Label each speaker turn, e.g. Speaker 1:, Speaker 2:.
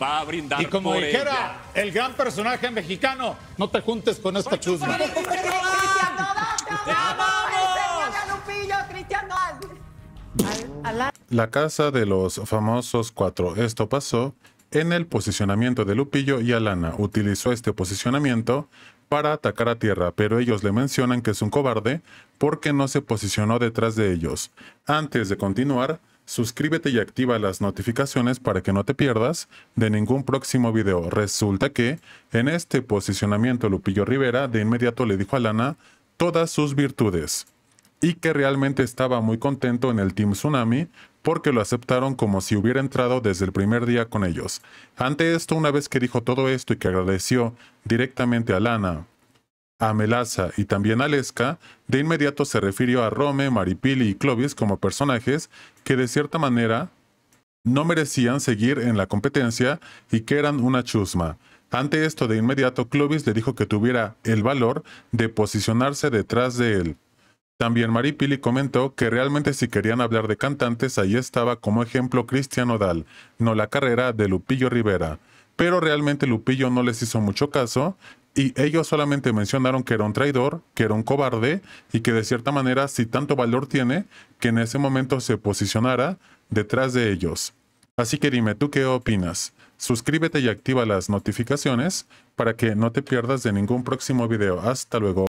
Speaker 1: Va a brindar Y como dijera el gran personaje mexicano, no te juntes con esta chusma. La casa de los famosos cuatro. Esto pasó en el posicionamiento de Lupillo y Alana. Utilizó este posicionamiento para atacar a tierra, pero ellos le mencionan que es un cobarde porque no se posicionó detrás de ellos. Antes de continuar, Suscríbete y activa las notificaciones para que no te pierdas de ningún próximo video. Resulta que en este posicionamiento Lupillo Rivera de inmediato le dijo a Lana todas sus virtudes y que realmente estaba muy contento en el Team Tsunami porque lo aceptaron como si hubiera entrado desde el primer día con ellos. Ante esto, una vez que dijo todo esto y que agradeció directamente a Lana a Melaza y también a Lesca, de inmediato se refirió a Rome, Maripili y Clovis como personajes que de cierta manera no merecían seguir en la competencia y que eran una chusma. Ante esto, de inmediato Clovis le dijo que tuviera el valor de posicionarse detrás de él. También Maripili comentó que realmente si querían hablar de cantantes, ahí estaba como ejemplo Cristian Odal, no la carrera de Lupillo Rivera pero realmente Lupillo no les hizo mucho caso y ellos solamente mencionaron que era un traidor, que era un cobarde y que de cierta manera, si tanto valor tiene, que en ese momento se posicionara detrás de ellos. Así que dime, ¿tú qué opinas? Suscríbete y activa las notificaciones para que no te pierdas de ningún próximo video. Hasta luego.